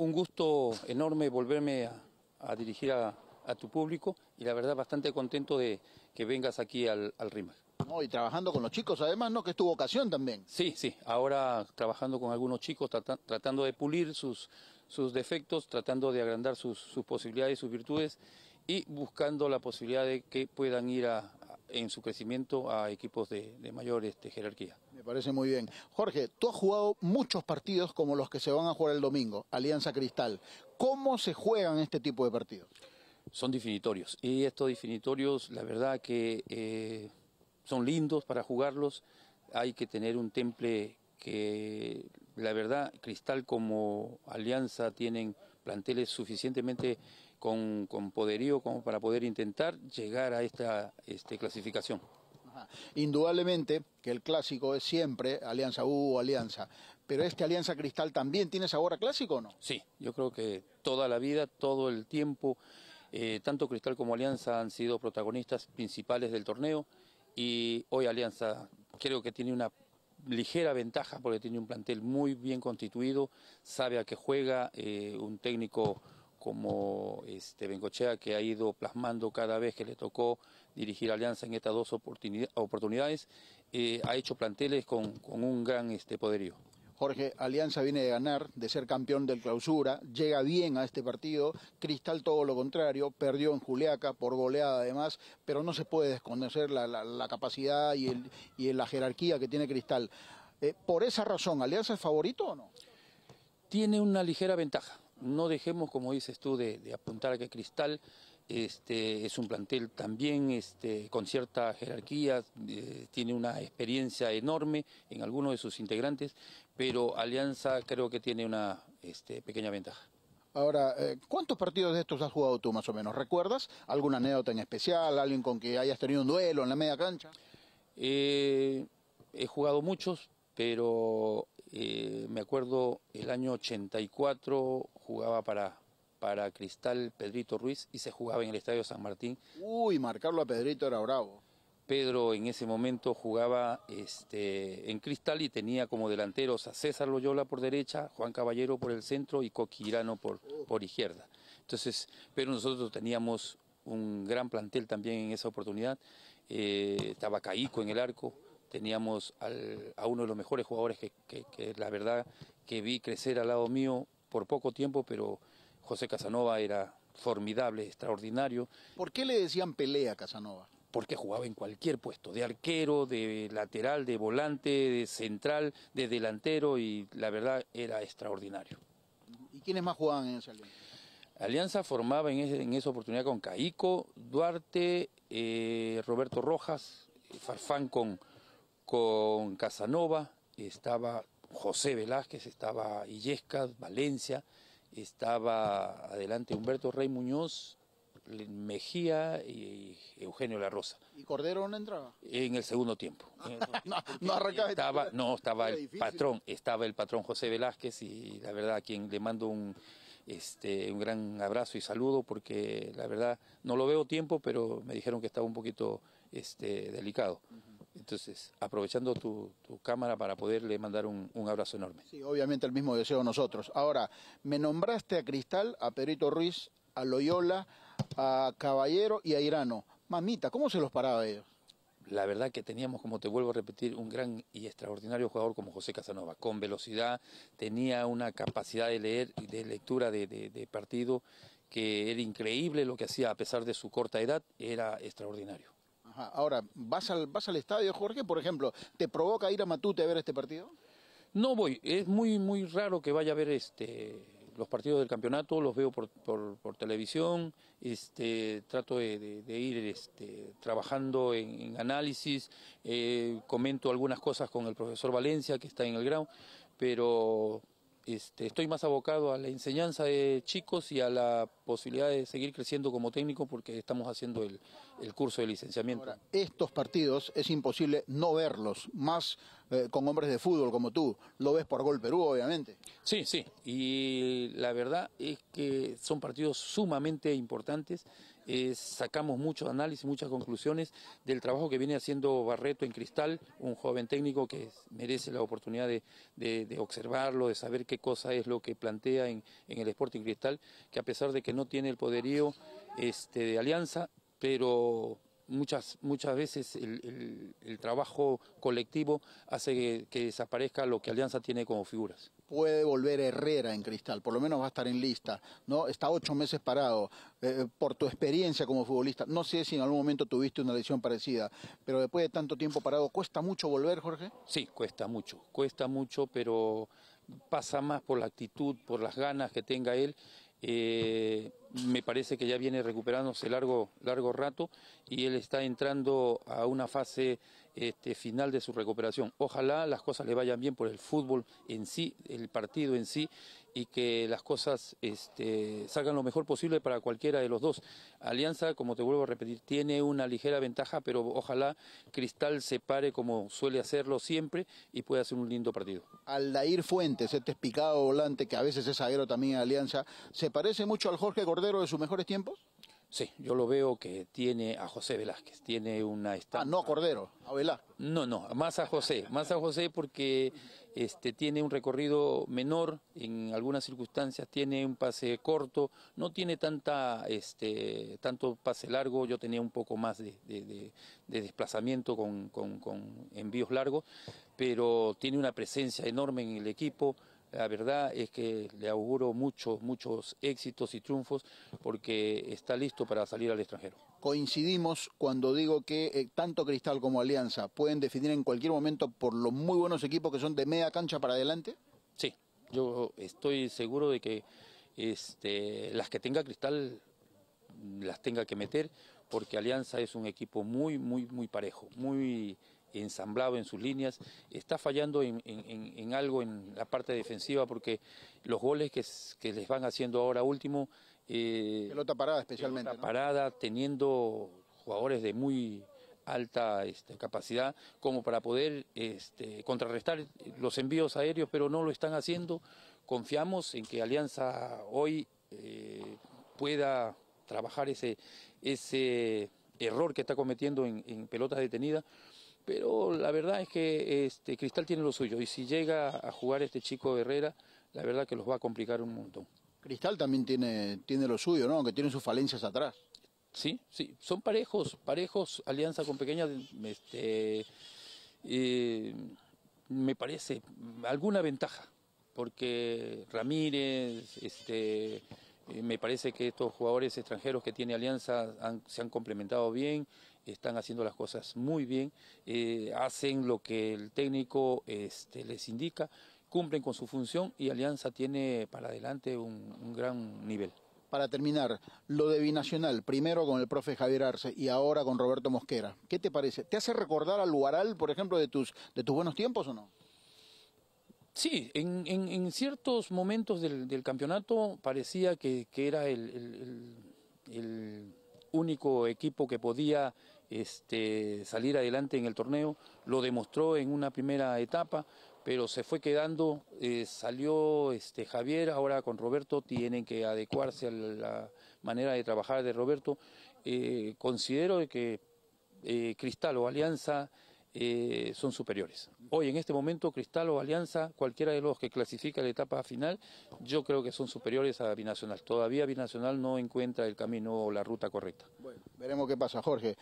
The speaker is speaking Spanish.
Un gusto enorme volverme a, dirigir a, tu público y la verdad bastante contento de que vengas aquí al, RIMAC. y trabajando con los chicos además, ¿no? Que es tu vocación también. Sí, sí, ahora trabajando con algunos chicos, tratando de pulir sus, sus defectos, tratando de agrandar sus, sus posibilidades y sus virtudes y buscando la posibilidad de que puedan ir a, en su crecimiento a equipos de, mayor este, jerarquía. Me parece muy bien. Jorge, tú has jugado muchos partidos como los que se van a jugar el domingo, Alianza Cristal. ¿Cómo se juegan este tipo de partidos? Son definitorios. Y estos definitorios, la verdad que eh, son lindos para jugarlos. Hay que tener un temple que, la verdad, Cristal como Alianza tienen planteles suficientemente con, poderío como para poder intentar llegar a esta este, clasificación. Indudablemente que el clásico es siempre Alianza U o Alianza, pero este Alianza Cristal también tiene sabor a clásico o no? Sí, yo creo que toda la vida, todo el tiempo, eh, tanto Cristal como Alianza han sido protagonistas principales del torneo y hoy Alianza creo que tiene una ligera ventaja porque tiene un plantel muy bien constituido, sabe a qué juega, eh, un técnico como este Bengochea que ha ido plasmando cada vez que le tocó dirigir Alianza en estas dos oportunidades, eh, ha hecho planteles con, un gran este, poderío. Jorge, Alianza viene de ganar, de ser campeón del clausura, llega bien a este partido, Cristal todo lo contrario, perdió en Juliaca por goleada además, pero no se puede desconocer la, capacidad y, la jerarquía que tiene Cristal. Eh, por esa razón, ¿Alianza es favorito o no? Tiene una ligera ventaja no dejemos, como dices tú, de, apuntar a que Cristal este, es un plantel también este, con cierta jerarquía, eh, tiene una experiencia enorme en algunos de sus integrantes, pero Alianza creo que tiene una este, pequeña ventaja. Ahora, eh, ¿cuántos partidos de estos has jugado tú más o menos? ¿Recuerdas alguna anécdota en especial? ¿Alguien con que hayas tenido un duelo en la media cancha? Eh, he jugado muchos, pero eh, me acuerdo el año 84 jugaba para, para Cristal Pedrito Ruiz y se jugaba en el Estadio San Martín. Uy, marcarlo a Pedrito era bravo. Pedro en ese momento jugaba este, en Cristal y tenía como delanteros a César Loyola por derecha, Juan Caballero por el centro y Coquirano por, por izquierda. Entonces, pero nosotros teníamos un gran plantel también en esa oportunidad. Eh, estaba Caico en el arco, teníamos a uno de los mejores jugadores que, la verdad que vi crecer al lado mío por poco tiempo, pero José Casanova era formidable, extraordinario. ¿Por qué le decían pelea a Casanova? Porque jugaba en cualquier puesto, de arquero, de lateral, de volante, de central, de delantero y la verdad era extraordinario. ¿Y quiénes más jugaban en esa alianza? Alianza formaba en, esa oportunidad con Caico, Duarte, eh, Roberto Rojas, Farfán con, con Casanova, estaba José Velázquez, estaba Illescas, Valencia, estaba adelante Humberto Rey Muñoz, Mejía y Eugenio La Rosa. ¿Y Cordero no entraba? En el segundo tiempo. no, Estaba, no, estaba el patrón, estaba el patrón José Velázquez y la verdad a quien le mando un, este, un gran abrazo y saludo porque la verdad no lo veo tiempo, pero me dijeron que estaba un poquito este, delicado. Entonces, aprovechando tu, cámara para poderle mandar un, abrazo enorme. Sí, obviamente el mismo deseo nosotros. Ahora, me nombraste a Cristal, a Perito Ruiz, a Loyola, a Caballero y a Irano. Mamita, ¿cómo se los paraba ellos? La verdad que teníamos, como te vuelvo a repetir, un gran y extraordinario jugador como José Casanova, con velocidad, tenía una capacidad de leer, y de lectura de partido que era increíble lo que hacía a pesar de su corta edad, era extraordinario. Ahora, ¿vas al, ¿vas al estadio, Jorge? Por ejemplo, ¿te provoca ir a Matute a ver este partido? No voy, es muy, muy raro que vaya a ver este los partidos del campeonato, los veo por, televisión, este, trato de, ir este, trabajando en, análisis, eh, comento algunas cosas con el profesor Valencia que está en el ground, pero este, estoy más abocado a la enseñanza de chicos y a la posibilidad de seguir creciendo como técnico porque estamos haciendo el, curso de licenciamiento. estos partidos es imposible no verlos, más eh, con hombres de fútbol como tú. Lo ves por Gol Perú, obviamente. Sí, sí, y la verdad es que son partidos sumamente importantes. Eh, sacamos muchos análisis, muchas conclusiones del trabajo que viene haciendo Barreto en Cristal, un joven técnico que merece la oportunidad de, observarlo, de saber qué cosa es lo que plantea en, en el Sporting Cristal, que a pesar de que no no tiene el poderío este, de Alianza, pero muchas, muchas veces el, trabajo colectivo hace que, desaparezca lo que Alianza tiene como figuras. Puede volver Herrera en Cristal, por lo menos va a estar en lista, ¿no? Está ocho meses parado. Eh, por tu experiencia como futbolista, no sé si en algún momento tuviste una lesión parecida, pero después de tanto tiempo parado, ¿cuesta mucho volver, Jorge? Sí, cuesta mucho, cuesta mucho, pero pasa más por la actitud, por las ganas que tenga él eh, me parece que ya viene recuperándose largo, largo rato y él está entrando a una fase este, final de su recuperación. Ojalá las cosas le vayan bien por el fútbol en sí, el partido en sí y que las cosas este, salgan lo mejor posible para cualquiera de los dos. Alianza, como te vuelvo a repetir, tiene una ligera ventaja, pero ojalá Cristal se pare como suele hacerlo siempre y pueda hacer un lindo partido. Aldair Fuentes, este espicado volante que a veces es aguero también Alianza, ¿se parece mucho al Jorge Cordero de sus mejores tiempos? Sí, yo lo veo que tiene a José Velázquez, tiene una Ah, no a Cordero, a Velázquez. No, no, más a José, más a José porque este tiene un recorrido menor, en algunas circunstancias tiene un pase corto, no tiene tanta este tanto pase largo, yo tenía un poco más de, de, desplazamiento con, con envíos largos, pero tiene una presencia enorme en el equipo, la verdad es que le auguro muchos, muchos éxitos y triunfos porque está listo para salir al extranjero. Coincidimos cuando digo que eh, tanto Cristal como Alianza pueden definir en cualquier momento por los muy buenos equipos que son de media cancha para adelante. Sí, yo estoy seguro de que este, las que tenga Cristal las tenga que meter porque Alianza es un equipo muy, muy, muy parejo, muy ensamblado en sus líneas, está fallando en, algo en la parte defensiva porque los goles que, les van haciendo ahora último... Eh, pelota parada especialmente. parada, teniendo jugadores de muy alta este, capacidad como para poder este, contrarrestar los envíos aéreos, pero no lo están haciendo. Confiamos en que Alianza hoy eh, pueda trabajar ese, ese error que está cometiendo en pelotas detenidas pero la verdad es que este, Cristal tiene lo suyo y si llega a jugar este chico Herrera, la verdad que los va a complicar un montón. Cristal también tiene, tiene lo suyo, ¿no? Que tiene sus falencias atrás. Sí, sí, son parejos, parejos, alianza con pequeñas, este, eh, me parece, alguna ventaja, porque Ramírez, este, eh, me parece que estos jugadores extranjeros que tiene Alianza se han complementado bien están haciendo las cosas muy bien, eh, hacen lo que el técnico este, les indica, cumplen con su función y Alianza tiene para adelante un, gran nivel para terminar, lo de Binacional, primero con el profe Javier Arce y ahora con Roberto Mosquera. ¿Qué te parece? ¿Te hace recordar al Guaral, por ejemplo, de tus, de tus buenos tiempos o no? Sí, en, ciertos momentos del, campeonato parecía que, era el único equipo que podía este, salir adelante en el torneo, lo demostró en una primera etapa, pero se fue quedando, eh, salió este, Javier, ahora con Roberto tienen que adecuarse a la manera de trabajar de Roberto. Eh, considero que eh, Cristal o Alianza eh, son superiores. Hoy, en este momento, Cristal o Alianza, cualquiera de los que clasifica la etapa final, yo creo que son superiores a Binacional. Todavía Binacional no encuentra el camino o la ruta correcta. Bueno, veremos qué pasa, Jorge.